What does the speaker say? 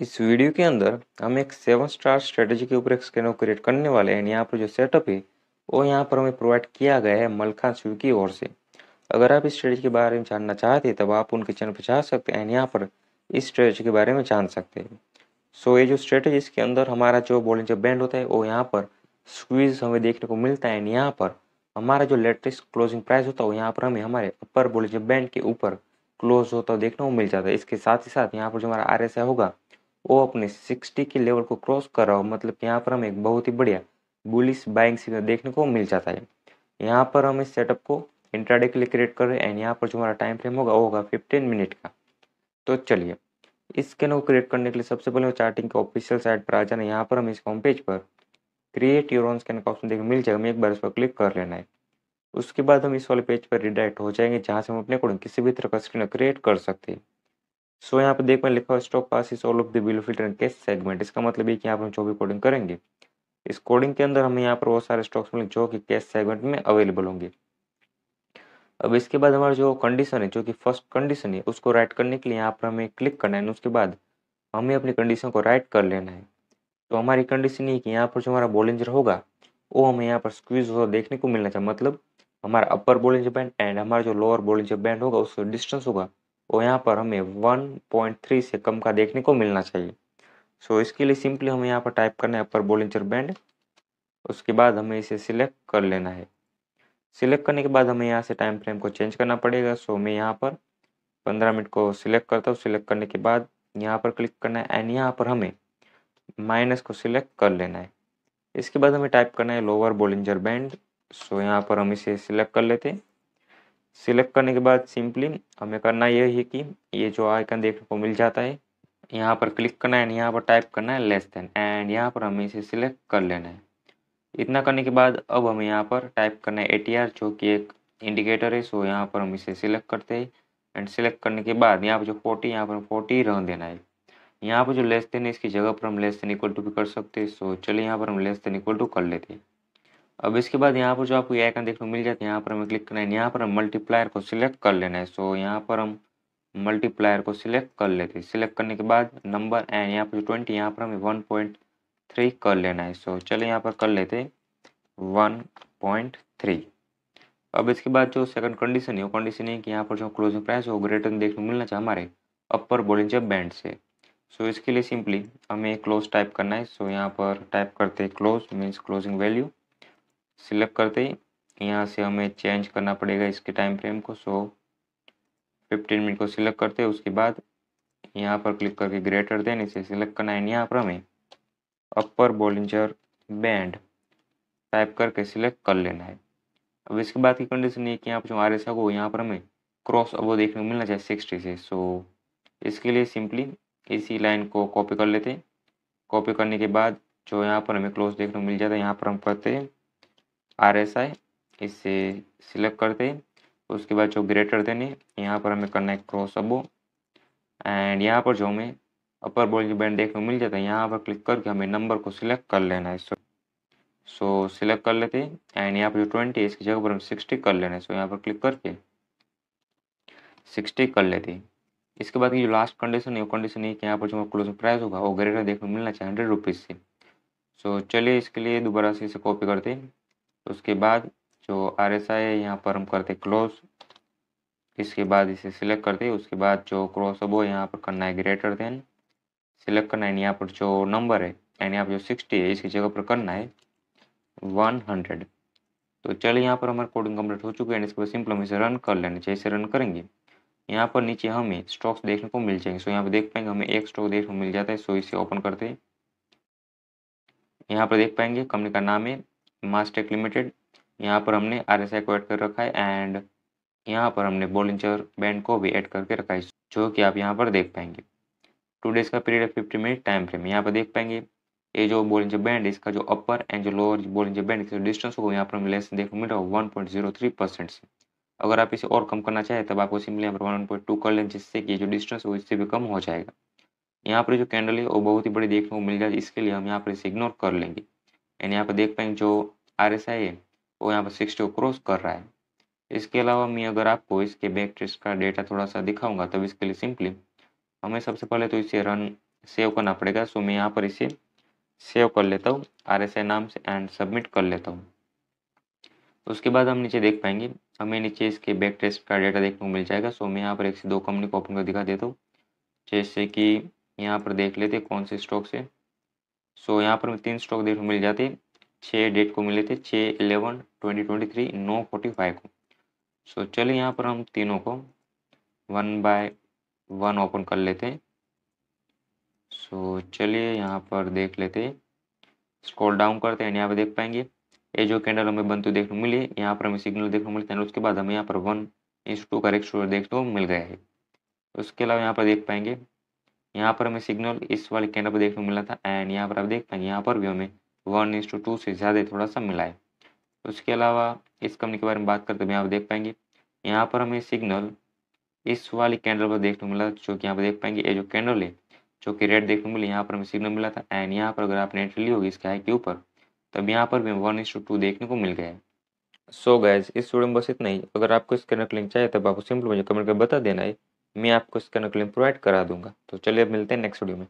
इस वीडियो के अंदर हम एक सेवन स्टार स्ट्रेटजी के ऊपर एक स्कैनर क्रिएट करने वाले हैं यहाँ पर जो सेटअप है वो यहाँ पर हमें प्रोवाइड किया गया है मलखान शिव की ओर से अगर आप इस स्ट्रेटजी के बारे में जानना चाहते हैं तब आप उनके चैनल पर जा सकते हैं यहाँ पर इस स्ट्रेटजी के बारे में जान सकते हैं सो ये जो स्ट्रेटजी इसके अंदर हमारा जो जो बैंड होता है वो यहाँ पर स्क्वीज हमें देखने को मिलता है एंड यहाँ पर हमारा जो लेटेस्ट क्लोजिंग प्राइस होता है वो यहाँ पर हमें हमारे अपर बोलिंजर बैंड के ऊपर क्लोज होता है देखने को मिल जाता है इसके साथ ही साथ यहाँ पर जो हमारा आर होगा वो अपने 60 के लेवल को क्रॉस कर रहा हो मतलब यहाँ पर हमें एक बहुत ही बढ़िया बुलिस बाइंग सिग्नल देखने को मिल जाता है यहाँ पर हम इस सेटअप को इंट्राडे के लिए क्रिएट कर रहे हैं एंड यहाँ पर जो हमारा टाइम फ्रेम होगा वो होगा फिफ्टीन मिनट का तो चलिए इस स्कैन को क्रिएट करने के लिए सबसे पहले चार्टिंग के ऑफिशियल साइट पर आ जाना यहाँ पर हम इस होम पेज पर क्रिएट योर ऑन स्कैन का ऑप्शन देखने मिल जाएगा हमें एक बार उस पर क्लिक कर लेना है उसके बाद हम इस वाले पेज पर रिडायरेक्ट हो जाएंगे जहाँ से हम अपने अकॉर्डिंग किसी भी तरह का स्क्रीन क्रिएट कर सकते हैं सो यहाँ पर देख मैं लिखा हुआ stock is all of the below filter and cash segment इसका मतलब ये कि यहाँ पर हम जो भी कोडिंग करेंगे इस कोडिंग के अंदर हमें यहाँ पर बहुत सारे स्टॉक्स मिलेंगे जो कि कैश सेगमेंट में अवेलेबल होंगे अब इसके बाद हमारा जो कंडीशन है जो कि फर्स्ट कंडीशन है उसको राइट करने के लिए यहाँ पर हमें क्लिक करना है उसके बाद हमें अपनी कंडीशन को राइट कर लेना है तो हमारी कंडीशन ये कि यहाँ पर जो हमारा बोलेंजर होगा वो हमें यहाँ पर स्क्वीज होता देखने को मिलना चाहिए मतलब हमारा अपर बोलेंजर बैंड एंड हमारा जो लोअर बोलेंजर बैंड होगा उसका डिस्टेंस होगा और तो यहाँ पर हमें 1.3 से कम का देखने को मिलना चाहिए सो so, इसके लिए सिंपली हमें यहाँ पर टाइप करना है अपर बोलिंचर बैंड उसके बाद हमें इसे सिलेक्ट कर लेना है सिलेक्ट करने के बाद हमें यहाँ से टाइम फ्रेम को चेंज करना पड़ेगा सो मैं यहाँ पर पंद्रह मिनट को सिलेक्ट करता हूँ सिलेक्ट करने के बाद यहाँ पर क्लिक करना है एंड यहाँ पर हमें माइनस को सिलेक्ट कर लेना है इसके बाद हमें टाइप करना है लोअर बोलिंजर बैंड सो यहाँ पर हम इसे सिलेक्ट कर लेते हैं सिलेक्ट करने के बाद सिंपली हमें करना यह है कि ये जो आइकन देखने को मिल जाता है यहाँ पर क्लिक करना है एंड यहाँ पर टाइप करना है लेस देन एंड यहाँ पर हमें इसे सिलेक्ट कर लेना है इतना करने के बाद अब हमें यहाँ पर टाइप करना है ए जो कि एक इंडिकेटर है सो यहाँ पर हम इसे सिलेक्ट करते हैं एंड सिलेक्ट करने के बाद यहाँ पर जो फोर्टी यहाँ पर फोर्टी रन देना है यहाँ पर जो लेस देन है इसकी जगह पर हम लेस देन इक्वल टू भी कर सकते हैं सो चलिए यहाँ पर हम लेस देन इक्वल टू कर लेते हैं अब इसके बाद यहाँ पर जो आपको ये आइकन देखने को मिल जाता है यहाँ पर हमें क्लिक करना है यहाँ पर हम मल्टीप्लायर को सिलेक्ट कर लेना है सो यहाँ पर हम मल्टीप्लायर को सिलेक्ट कर लेते हैं सिलेक्ट करने के बाद नंबर एंड यहाँ पर जो ट्वेंटी यहाँ पर हमें वन पॉइंट थ्री कर लेना है सो चलो यहाँ पर कर लेते वन पॉइंट थ्री अब इसके बाद जो सेकंड कंडीशन है वो कंडीशन है कि यहाँ पर जो क्लोजिंग प्राइस है वो ग्रेटर देखने को मिलना चाहिए हमारे अपर जब बैंड से सो इसके लिए सिंपली हमें क्लोज टाइप करना है सो यहाँ पर टाइप करते हैं close means closing value select करते ही यहाँ से हमें चेंज करना पड़ेगा इसके टाइम फ्रेम को सो फिफ्टीन मिनट को सिलेक्ट करते उसके बाद यहाँ पर क्लिक करके ग्रेटर देन इसे सिलेक्ट करना है यहाँ पर हमें अपर बोलिंजर बैंड टाइप करके सिलेक्ट कर लेना है अब इसके बाद की कंडीशन ये कि यहाँ पर जो आर एस को यहाँ पर हमें क्रॉस अब देखने को मिलना चाहिए सिक्सटी से सो इसके लिए सिंपली इसी लाइन को कॉपी कर लेते हैं कॉपी करने के बाद जो यहाँ पर हमें क्लोज देखने को मिल जाता है यहाँ पर हम करते हैं आर एस आई इससे सिलेक्ट करते उसके बाद जो ग्रेटर देने यहाँ पर हमें करना है क्रॉस अबो एंड यहाँ पर जो हमें अपर बॉल की बैंड देखने को मिल जाता है यहाँ पर क्लिक करके हमें नंबर को सिलेक्ट कर लेना है सो सो सिलेक्ट कर लेते हैं एंड यहाँ पर जो ट्वेंटी इसकी जगह पर हम सिक्सटी कर लेना है सो यहाँ पर क्लिक करके सिक्सटी कर लेते हैं इसके बाद की जो लास्ट कंडीशन है वो कंडीशन है कि यहाँ पर जो क्लोजिंग प्राइस होगा वो ग्रेटर देखने को मिलना चाहिए हंड्रेड रुपीज़ से सो चलिए इसके लिए दोबारा से इसे कॉपी करते हैं उसके बाद जो आर एस आई है यहाँ पर हम करते क्लोज इसके बाद इसे सिलेक्ट करते हैं उसके बाद जो क्रॉस अब यहाँ पर करना है ग्रेटर देन सिलेक्ट करना है यहाँ पर जो नंबर है यानी पर जो सिक्सटी है इसकी जगह पर करना है वन हंड्रेड तो चलिए यहाँ पर हमारा कोडिंग कम्प्लीट हो चुकी है इसके बाद सिंपल हम इसे रन कर लेना चाहिए इसे रन करेंगे यहाँ पर नीचे हमें स्टॉक्स देखने को मिल जाएंगे सो यहाँ पर देख पाएंगे हमें एक स्टॉक देखने को मिल जाता है सो इसे ओपन करते हैं यहाँ पर देख पाएंगे कंपनी का नाम है मास्टेक लिमिटेड यहाँ पर हमने आर एस को ऐड कर रखा है एंड यहाँ पर हमने बोलिंचर बैंड को भी ऐड करके रखा है जो कि आप यहाँ पर देख पाएंगे टू डेज का पीरियड है फिफ्टी मिनट टाइम फ्रेम यहाँ पर देख पाएंगे ये जो बोलिंचर बैंड है इसका जो अपर एंड जो लोअर बोलिंचर बैंड का डिस्टेंस होगा यहाँ पर हमें लेस देखने को मिल रहा है one point zero three percent से अगर आप इसे और कम करना चाहें तब आपको सिंपली यहाँ पर वन पॉइंट टू कर लें जिससे कि जो डिस्टेंस हो इससे भी कम हो जाएगा यहाँ पर जो कैंडल है वो बहुत ही बड़ी देखने को मिल जाए इसके लिए हम यहाँ पर इसे इग्नोर कर लेंगे एंड यहाँ पर देख पाएंगे जो आर एस आई है वो यहाँ पर सिक्सटी को क्रॉस कर रहा है इसके अलावा मैं अगर आपको इसके बैक टेस्ट का डेटा थोड़ा सा दिखाऊंगा तब इसके लिए सिंपली हमें सबसे पहले तो इसे रन सेव करना पड़ेगा सो मैं यहाँ पर इसे सेव कर लेता हूँ आर एस आई नाम से एंड सबमिट कर लेता हूँ उसके बाद हम नीचे देख पाएंगे हमें नीचे इसके बैक टेस्ट का डेटा देखने को मिल जाएगा सो मैं यहाँ पर एक से दो कंपनी को ओपन कर दिखा देता हूँ जैसे कि यहाँ पर देख लेते कौन से स्टॉक से सो यहाँ पर तीन स्टॉक देखने को मिल जाते छः डेट को मिले थे छः इलेवन ट्वेंटी ट्वेंटी थ्री नौ फोर्टी फाइव को सो चलिए यहाँ पर हम तीनों को वन बाय वन ओपन कर लेते हैं सो चलिए यहाँ पर देख लेते स्क्रॉल डाउन करते हैं यहाँ पर देख पाएंगे ये जो कैंडल हमें बनते देखने को मिली यहाँ पर हमें सिग्नल देखने को मिलते हैं उसके बाद हमें यहाँ पर वन इंस टू का रेक्सोर देखते हुए मिल गया है उसके अलावा यहाँ पर देख पाएंगे यहाँ पर हमें सिग्नल इस वाले कैंडल पर देखने को मिला था एंड यहाँ पर आप देख पाएंगे यहाँ पर भी हमें वन इंस टू टू से ज़्यादा थोड़ा सा मिला है उसके अलावा इस कंपनी के बारे में बात करते हुए आप देख पाएंगे यहाँ पर हमें सिग्नल इस वाले कैंडल पर देखने को मिला था जो कि यहाँ पर देख पाएंगे ये जो कैंडल है जो कि रेड देखने को मिली यहाँ पर हमें सिग्नल मिला था एंड यहाँ पर अगर आपने एंट्री ली होगी इसके हाई के ऊपर तब यहाँ पर भी वन इंस टू टू देखने को मिल गया है सो so गैज इस वीडियो में बस इतना ही अगर आपको इसके लिंक चाहिए तब आपको सिंपल मुझे कमेंट कर बता देना है मैं आपको इसका अनुकूलन प्रोवाइड करा दूंगा तो चलिए मिलते हैं नेक्स्ट वीडियो में